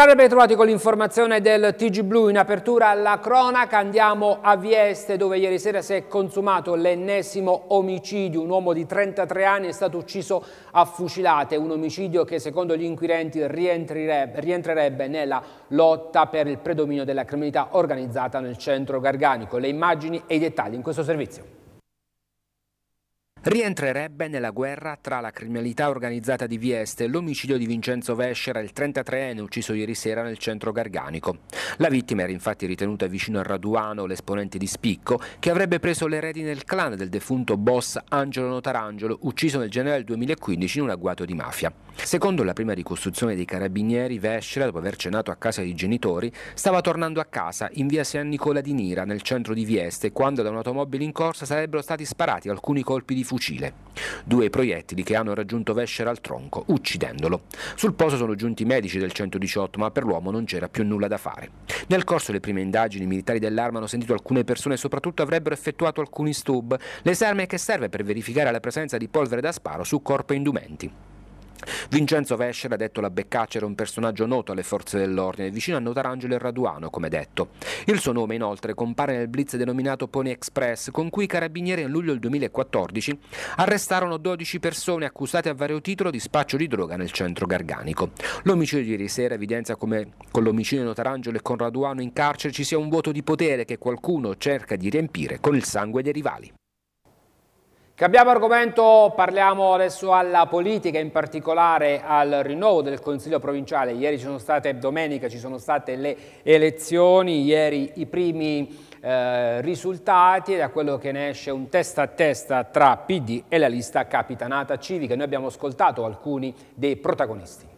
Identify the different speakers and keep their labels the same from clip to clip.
Speaker 1: Salve bentrovati con l'informazione del TG Blu in apertura alla cronaca, andiamo a Vieste dove ieri sera si è consumato l'ennesimo omicidio, un uomo di 33 anni è stato ucciso a fucilate, un omicidio che secondo gli inquirenti rientrerebbe nella lotta per il predominio della criminalità organizzata nel centro garganico. Le immagini e i dettagli in questo servizio rientrerebbe nella guerra tra la criminalità organizzata di Vieste e l'omicidio di Vincenzo Vescera, il 33enne ucciso ieri sera nel centro garganico. La vittima era infatti ritenuta vicino a Raduano, l'esponente di Spicco, che avrebbe preso le redini del clan del defunto boss Angelo Notarangelo, ucciso nel gennaio del 2015 in un agguato di mafia. Secondo la prima ricostruzione dei carabinieri, Vescera, dopo aver cenato a casa dei genitori, stava tornando a casa in via San Nicola di Nira, nel centro di Vieste, quando da un'automobile in corsa sarebbero stati sparati alcuni colpi di fucile. Due proiettili che hanno raggiunto Vescera al tronco, uccidendolo. Sul posto sono giunti i medici del 118, ma per l'uomo non c'era più nulla da fare. Nel corso delle prime indagini, i militari dell'arma hanno sentito alcune persone e soprattutto avrebbero effettuato alcuni stub, l'esame che serve per verificare la presenza di polvere da sparo su corpo e indumenti. Vincenzo Vescera, detto la Beccaccia, era un personaggio noto alle forze dell'ordine, vicino a Notarangelo e Raduano, come detto. Il suo nome, inoltre, compare nel blitz denominato Pony Express, con cui i carabinieri a luglio del 2014 arrestarono 12 persone accusate a vario titolo di spaccio di droga nel centro garganico. L'omicidio di ieri sera evidenzia come con l'omicidio di Notarangelo e con Raduano in carcere ci sia un vuoto di potere che qualcuno cerca di riempire con il sangue dei rivali. Cambiamo argomento, parliamo adesso alla politica, in particolare al rinnovo del Consiglio provinciale. Ieri ci sono state, domenica ci sono state le elezioni, ieri i primi eh, risultati e da quello che ne esce un testa a testa tra PD e la lista Capitanata Civica. Noi abbiamo ascoltato alcuni dei protagonisti.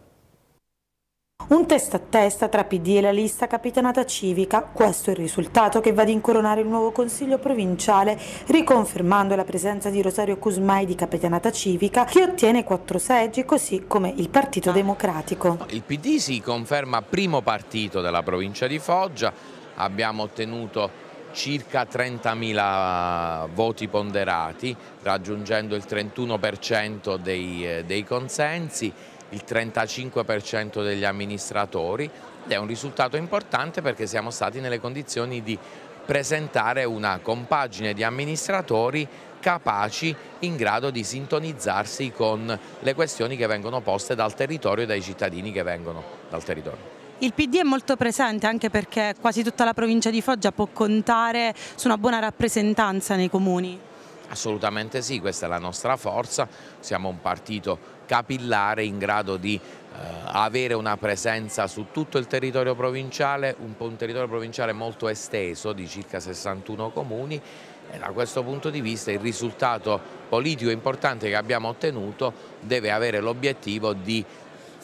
Speaker 2: Un testa a testa tra PD e la lista capitanata civica, questo è il risultato che va ad incoronare il nuovo Consiglio provinciale, riconfermando la presenza di Rosario Cusmai di capitanata civica, che ottiene quattro seggi, così come il Partito Democratico.
Speaker 3: Il PD si conferma primo partito della provincia di Foggia, abbiamo ottenuto circa 30.000 voti ponderati, raggiungendo il 31% dei, eh, dei consensi il 35% degli amministratori ed è un risultato importante perché siamo stati nelle condizioni di presentare una compagine di amministratori capaci in grado di sintonizzarsi con le questioni che vengono poste dal territorio e dai cittadini che vengono dal territorio.
Speaker 2: Il PD è molto presente anche perché quasi tutta la provincia di Foggia può contare su una buona rappresentanza nei comuni.
Speaker 3: Assolutamente sì, questa è la nostra forza, siamo un partito capillare in grado di eh, avere una presenza su tutto il territorio provinciale, un, un territorio provinciale molto esteso di circa 61 comuni e da questo punto di vista il risultato politico importante che abbiamo ottenuto deve avere l'obiettivo di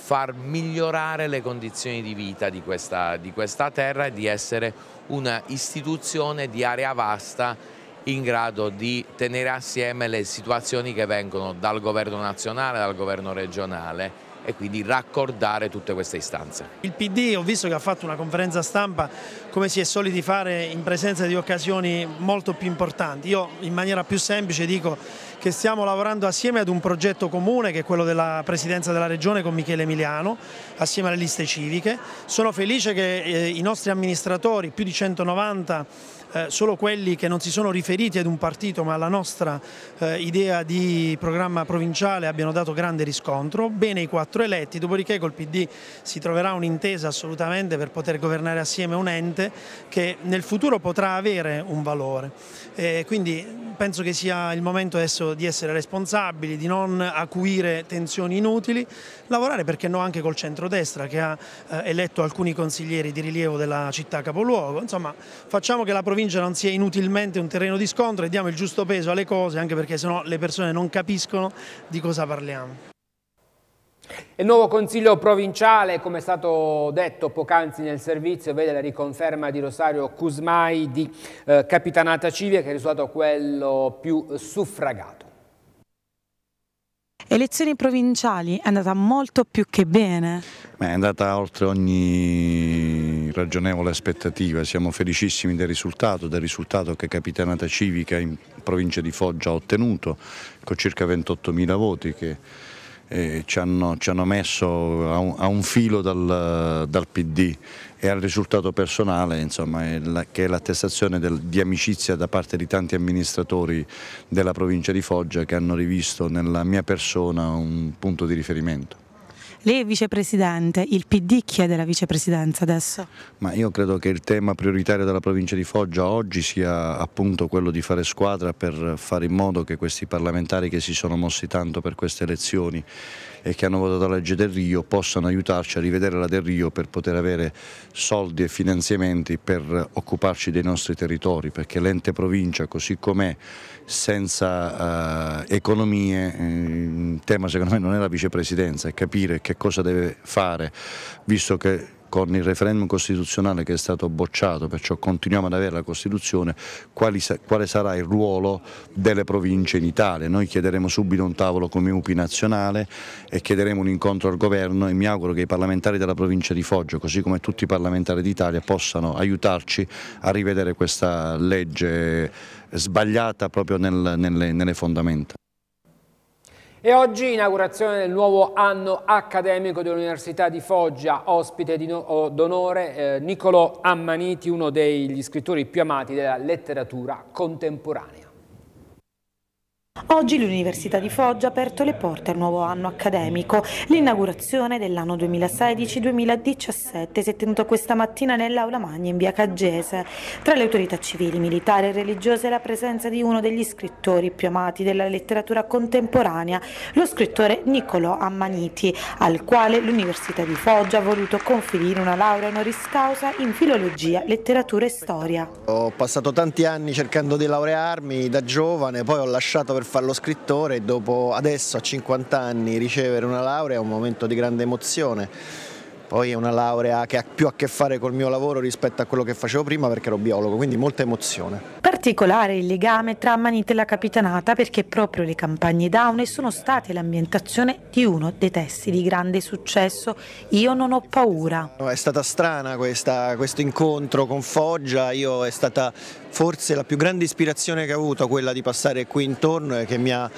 Speaker 3: far migliorare le condizioni di vita di questa, di questa terra e di essere un'istituzione di area vasta in grado di tenere assieme le situazioni che vengono dal governo nazionale, dal governo regionale e quindi raccordare tutte queste istanze.
Speaker 4: Il PD ho visto che ha fatto una conferenza stampa come si è soliti fare in presenza di occasioni molto più importanti. Io in maniera più semplice dico che stiamo lavorando assieme ad un progetto comune che è quello della Presidenza della Regione con Michele Emiliano, assieme alle liste civiche. Sono felice che eh, i nostri amministratori, più di 190 eh, solo quelli che non si sono riferiti ad un partito ma alla nostra eh, idea di programma provinciale abbiano dato grande riscontro, bene i quattro eletti, dopodiché col PD si troverà un'intesa assolutamente per poter governare assieme un ente che nel futuro potrà avere un valore. Eh, quindi penso che sia il momento adesso di essere responsabili, di non acuire tensioni inutili, lavorare perché no anche col centrodestra che ha eh, eletto alcuni consiglieri di rilievo della città capoluogo, insomma facciamo che la provincia provincia non sia inutilmente un terreno di scontro e diamo il giusto peso alle cose anche perché sennò le persone non capiscono di cosa parliamo.
Speaker 1: Il nuovo Consiglio provinciale, come è stato detto poc'anzi nel servizio, vede la riconferma di Rosario Cusmai di eh, Capitanata Civia, che è risultato quello più suffragato.
Speaker 2: Elezioni provinciali è andata molto più che bene.
Speaker 5: Beh, è andata oltre ogni ragionevole aspettativa, siamo felicissimi del risultato, del risultato che Capitanata Civica in provincia di Foggia ha ottenuto con circa 28.000 voti che eh, ci, hanno, ci, hanno, messo a un, a un filo dal, dal, PD e al risultato personale insomma, è la, che è l'attestazione di amicizia da parte di tanti amministratori della provincia di Foggia che hanno rivisto nella mia persona un punto di riferimento.
Speaker 2: Lei è vicepresidente, il PD chiede la vicepresidenza adesso?
Speaker 5: Ma io credo che il tema prioritario della provincia di Foggia oggi sia appunto quello di fare squadra per fare in modo che questi parlamentari che si sono mossi tanto per queste elezioni e che hanno votato la legge del Rio possano aiutarci a rivedere la del Rio per poter avere soldi e finanziamenti per occuparci dei nostri territori, perché l'ente provincia così com'è, senza eh, economie, eh, il tema secondo me non è la vicepresidenza, è capire che cosa deve fare, visto che con il referendum costituzionale che è stato bocciato, perciò continuiamo ad avere la Costituzione, quali, quale sarà il ruolo delle province in Italia. Noi chiederemo subito un tavolo come UPI nazionale e chiederemo un incontro al governo e mi auguro che i parlamentari della provincia di Foggio, così come tutti i parlamentari d'Italia, possano aiutarci a rivedere questa legge sbagliata proprio nel, nelle, nelle fondamenta.
Speaker 1: E oggi inaugurazione del nuovo anno accademico dell'Università di Foggia, ospite di no, d'onore eh, Niccolò Ammaniti, uno degli scrittori più amati della letteratura contemporanea.
Speaker 2: Oggi l'Università di Foggia ha aperto le porte al nuovo anno accademico. L'inaugurazione dell'anno 2016-2017 si è tenuta questa mattina nell'Aula Magna in via Caggese. Tra le autorità civili, militari e religiose la presenza di uno degli scrittori più amati della letteratura contemporanea, lo scrittore Niccolò Ammaniti, al quale l'Università di Foggia ha voluto conferire una laurea honoris causa in filologia, letteratura e storia.
Speaker 6: Ho passato tanti anni cercando di laurearmi da giovane, poi ho lasciato per fare lo scrittore e dopo adesso a 50 anni ricevere una laurea è un momento di grande emozione poi è una laurea che ha più a che fare col mio lavoro rispetto a quello che facevo prima perché ero biologo, quindi molta emozione.
Speaker 2: Particolare il legame tra Manite e la Capitanata perché proprio le campagne Down sono state l'ambientazione di uno dei testi di grande successo, Io non ho paura.
Speaker 6: È stata strana questa, questo incontro con Foggia, Io è stata forse la più grande ispirazione che ho avuto, quella di passare qui intorno e che mi ha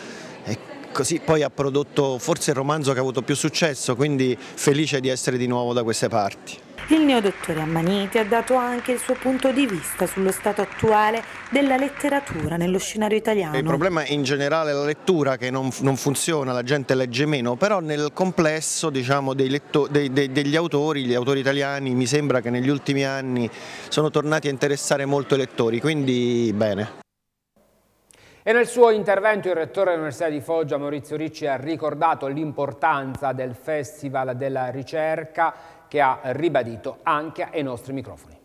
Speaker 6: così poi ha prodotto forse il romanzo che ha avuto più successo, quindi felice di essere di nuovo da queste parti.
Speaker 2: Il neodottore Ammaniti ha dato anche il suo punto di vista sullo stato attuale della letteratura nello scenario italiano. Il problema
Speaker 6: in generale è la lettura che non, non funziona, la gente legge meno, però nel complesso diciamo, dei dei, dei, degli autori, gli autori italiani, mi sembra che negli ultimi anni sono tornati a interessare molto i lettori, quindi bene.
Speaker 1: E nel suo intervento il rettore dell'Università di Foggia, Maurizio Ricci, ha ricordato l'importanza del Festival della Ricerca che ha ribadito anche ai nostri microfoni.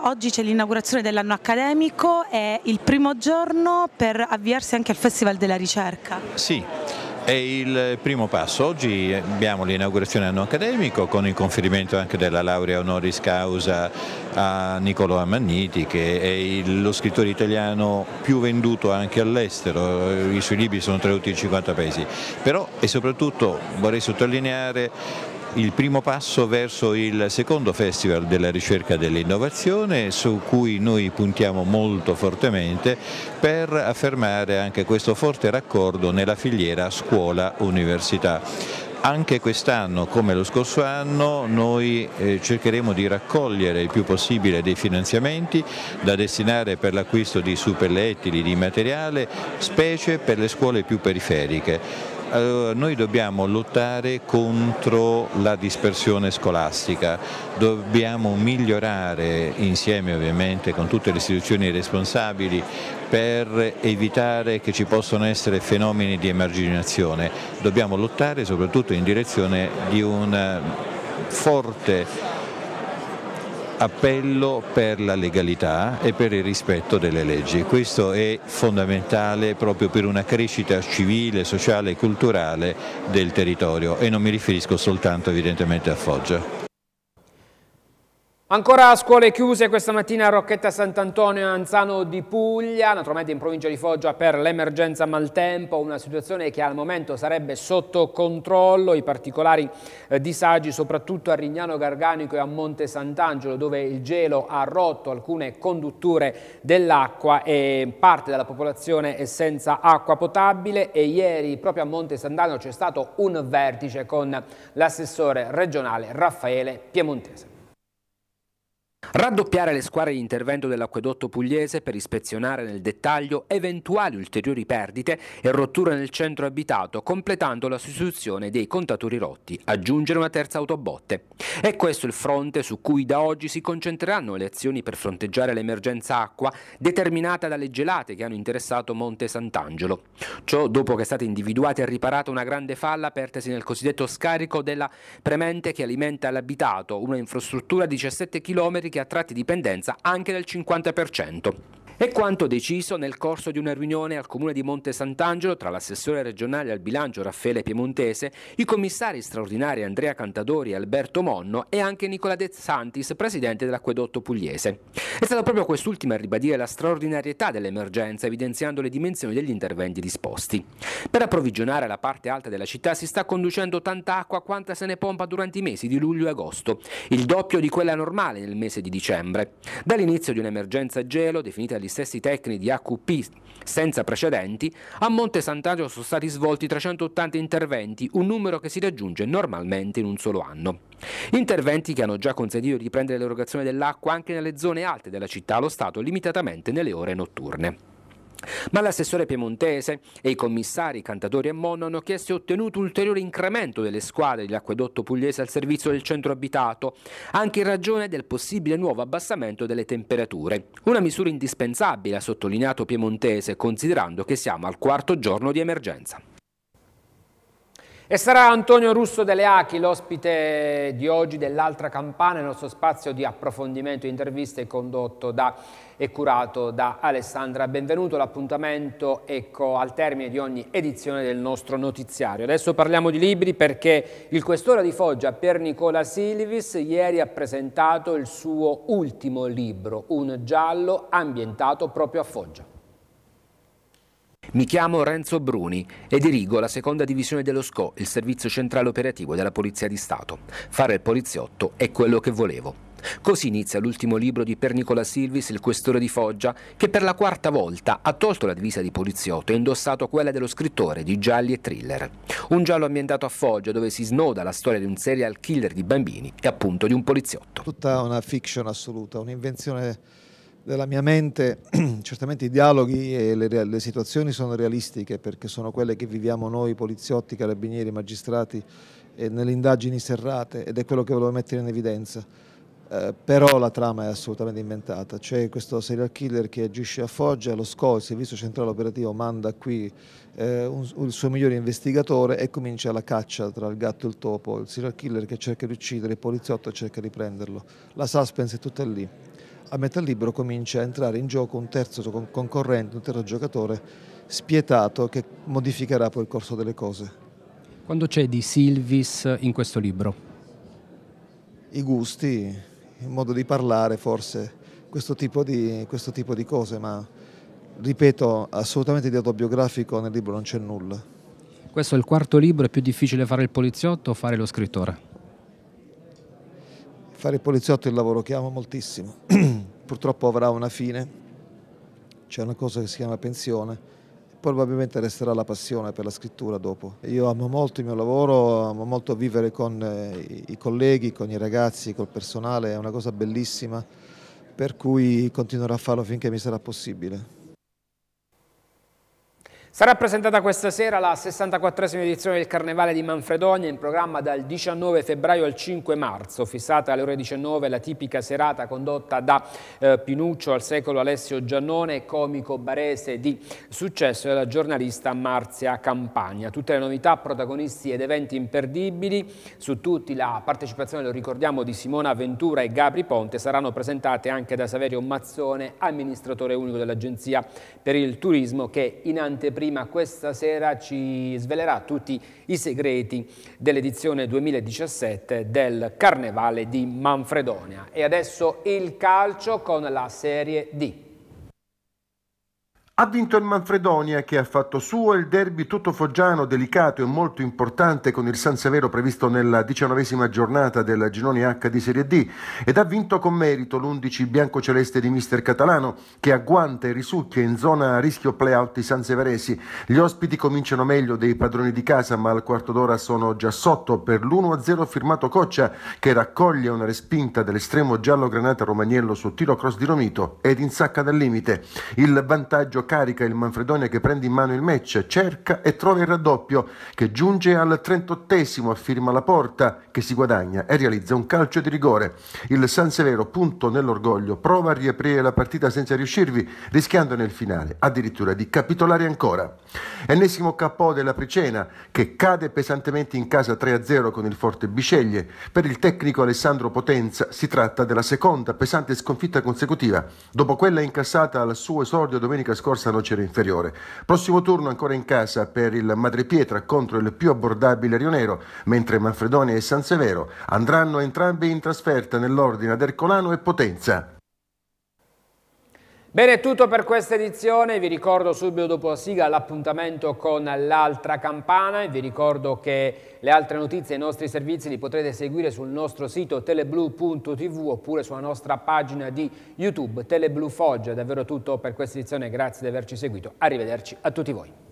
Speaker 2: Oggi c'è l'inaugurazione dell'anno accademico, è il primo giorno per avviarsi anche al Festival della Ricerca.
Speaker 7: Sì, è il primo passo. Oggi abbiamo l'inaugurazione anno accademico con il conferimento anche della laurea honoris causa a Niccolò Amanniti che è lo scrittore italiano più venduto anche all'estero, i suoi libri sono tradotti in 50 paesi, però e soprattutto vorrei sottolineare il primo passo verso il secondo Festival della ricerca e dell'innovazione su cui noi puntiamo molto fortemente per affermare anche questo forte raccordo nella filiera scuola-università. Anche quest'anno, come lo scorso anno, noi eh, cercheremo di raccogliere il più possibile dei finanziamenti da destinare per l'acquisto di superlettili, di materiale, specie per le scuole più periferiche. Allora, eh, noi dobbiamo lottare contro la dispersione scolastica, dobbiamo migliorare insieme ovviamente con tutte le istituzioni responsabili per evitare che ci possano essere fenomeni di emarginazione, dobbiamo lottare soprattutto in direzione di una eh, forte appello per la legalità e per il rispetto delle leggi. Questo è fondamentale proprio per una crescita civile, sociale e culturale del territorio e non mi riferisco soltanto evidentemente a Foggia.
Speaker 1: Ancora scuole chiuse questa mattina a Rocchetta Sant'Antonio e Anzano di Puglia, naturalmente in provincia di Foggia per l'emergenza maltempo, una situazione che al momento sarebbe sotto controllo, i particolari eh, disagi soprattutto a Rignano Garganico e a Monte Sant'Angelo dove il gelo ha rotto alcune condutture dell'acqua e parte della popolazione è senza acqua potabile e ieri proprio a Monte Sant'Angelo c'è stato un vertice con l'assessore regionale Raffaele Piemontese. Raddoppiare le squadre di intervento dell'acquedotto pugliese per ispezionare nel dettaglio eventuali ulteriori perdite e rotture nel centro abitato, completando la sostituzione dei contatori rotti, aggiungere una terza autobotte. È questo il fronte su cui da oggi si concentreranno le azioni per fronteggiare l'emergenza acqua determinata dalle gelate che hanno interessato Monte Sant'Angelo. Ciò dopo che è stata individuata e riparata una grande falla apertasi nel cosiddetto scarico della Premente che alimenta l'abitato, una infrastruttura 17 km che ha tratti dipendenza anche del 50%. È quanto deciso nel corso di una riunione al comune di Monte Sant'Angelo tra l'assessore regionale al bilancio Raffaele Piemontese, i commissari straordinari Andrea Cantadori e Alberto Monno e anche Nicola De Santis, presidente dell'acquedotto pugliese. È stato proprio quest'ultimo a ribadire la straordinarietà dell'emergenza, evidenziando le dimensioni degli interventi disposti. Per approvvigionare la parte alta della città si sta conducendo tanta acqua quanta se ne pompa durante i mesi di luglio e agosto, il doppio di quella normale nel mese di dicembre. Dall'inizio di un'emergenza gelo, definita gli stessi tecnici di AQP senza precedenti, a Monte Sant'Angelo sono stati svolti 380 interventi, un numero che si raggiunge normalmente in un solo anno. Interventi che hanno già consentito di riprendere l'erogazione dell'acqua anche nelle zone alte della città allo Stato, limitatamente nelle ore notturne. Ma l'assessore piemontese e i commissari Cantatori e Monno hanno chiesto e ottenuto un ulteriore incremento delle squadre di acquedotto pugliese al servizio del centro abitato, anche in ragione del possibile nuovo abbassamento delle temperature. Una misura indispensabile, ha sottolineato Piemontese, considerando che siamo al quarto giorno di emergenza. E sarà Antonio Russo delle Achi l'ospite di oggi dell'altra campana, il nostro spazio di approfondimento e interviste condotto da, e curato da Alessandra Benvenuto. L'appuntamento ecco al termine di ogni edizione del nostro notiziario. Adesso parliamo di libri perché il questore di Foggia, Pier Nicola Silvis, ieri ha presentato il suo ultimo libro, un giallo ambientato proprio a Foggia. Mi chiamo Renzo Bruni e dirigo la seconda divisione dello SCO, il servizio centrale operativo della Polizia di Stato. Fare il poliziotto è quello che volevo. Così inizia l'ultimo libro di Per Nicola Silvis, il questore di Foggia, che per la quarta volta ha tolto la divisa di poliziotto e indossato quella dello scrittore di gialli e thriller. Un giallo ambientato a Foggia dove si snoda la storia di un serial killer di bambini e appunto di un poliziotto.
Speaker 8: Tutta una fiction assoluta, un'invenzione della mia mente, certamente i dialoghi e le, le, situazioni sono realistiche perché sono quelle che viviamo noi poliziotti, carabinieri, magistrati eh, nelle indagini serrate ed è quello che volevo mettere in evidenza. Eh, però la trama è assolutamente inventata, c'è questo serial killer che agisce a Foggia, lo SCO, il servizio centrale operativo, manda qui eh, un, il suo migliore investigatore e comincia la caccia tra il gatto e il topo, il serial killer che cerca di uccidere, il poliziotto cerca di prenderlo, la suspense è tutta lì a metà libro comincia a entrare in gioco un terzo concorrente, un terzo giocatore spietato che modificherà poi il corso delle cose.
Speaker 1: Quando c'è di Silvis in questo libro?
Speaker 8: I gusti, il modo di parlare forse, questo tipo di, questo tipo di cose, ma
Speaker 1: ripeto,
Speaker 8: assolutamente di autobiografico nel libro non c'è nulla.
Speaker 1: Questo è il quarto libro, è più difficile fare il poliziotto o fare lo scrittore?
Speaker 8: Fare il poliziotto è il lavoro che amo moltissimo. purtroppo avrà una fine, c'è una cosa che si chiama pensione, poi probabilmente resterà la passione per la scrittura dopo. Io amo molto il mio lavoro, amo molto vivere con eh, i colleghi, con i ragazzi, col personale, è una cosa bellissima, per cui continuerò a farlo finché mi sarà possibile.
Speaker 1: Sarà presentata questa sera la 64esima edizione del Carnevale di Manfredonia in programma dal 19 febbraio al 5 marzo, fissata alle ore 19 la tipica serata condotta da eh, Pinuccio al secolo Alessio Giannone, comico barese di successo e della giornalista Marzia Campagna. Tutte le novità, protagonisti ed eventi imperdibili, su tutti la partecipazione, lo ricordiamo, di Simona Ventura e Gabri Ponte saranno presentate anche da Saverio Mazzone, amministratore unico dell'Agenzia per il Turismo che in anteprima prima questa sera ci svelerà tutti i segreti dell'edizione 2017 del Carnevale di Manfredonia. E adesso il calcio con la Serie D.
Speaker 9: Ha vinto il Manfredonia che ha fatto suo il derby tutto foggiano, delicato e molto importante con il San Severo previsto nella diciannovesima giornata del Girone H di Serie D ed ha vinto con merito l'11 biancoceleste di mister Catalano che agguanta e risucchia in zona a rischio playout i sanseveresi. Gli ospiti cominciano meglio dei padroni di casa ma al quarto d'ora sono già sotto per l'1-0 firmato Coccia che raccoglie una respinta dell'estremo giallo-granata Romagnello su tiro cross di Romito ed insacca dal limite. Il vantaggio carica il Manfredonia che prende in mano il match, cerca e trova il raddoppio che giunge al 38esimo, firma la porta che si guadagna e realizza un calcio di rigore. Il San Severo, punto nell'orgoglio, prova a riaprire la partita senza riuscirvi, rischiando nel finale addirittura di capitolare ancora. Ennesimo KO della Pricena che cade pesantemente in casa 3-0 con il forte Biceglie. Per il tecnico Alessandro Potenza si tratta della seconda pesante sconfitta consecutiva, dopo quella incassata al suo esordio domenica scorsa nocera Inferiore. Prossimo turno ancora in casa per il Madrepietra contro il più abbordabile Rionero, mentre Manfredonia e San Severo andranno entrambi in trasferta nell'ordine ad Ercolano e Potenza.
Speaker 1: Bene, è tutto per questa edizione, vi ricordo subito dopo la sigla l'appuntamento con l'altra campana e vi ricordo che le altre notizie e i nostri servizi li potrete seguire sul nostro sito teleblu.tv oppure sulla nostra pagina di YouTube Teleblu Foggia, davvero tutto per questa edizione, grazie di averci seguito, arrivederci a tutti voi.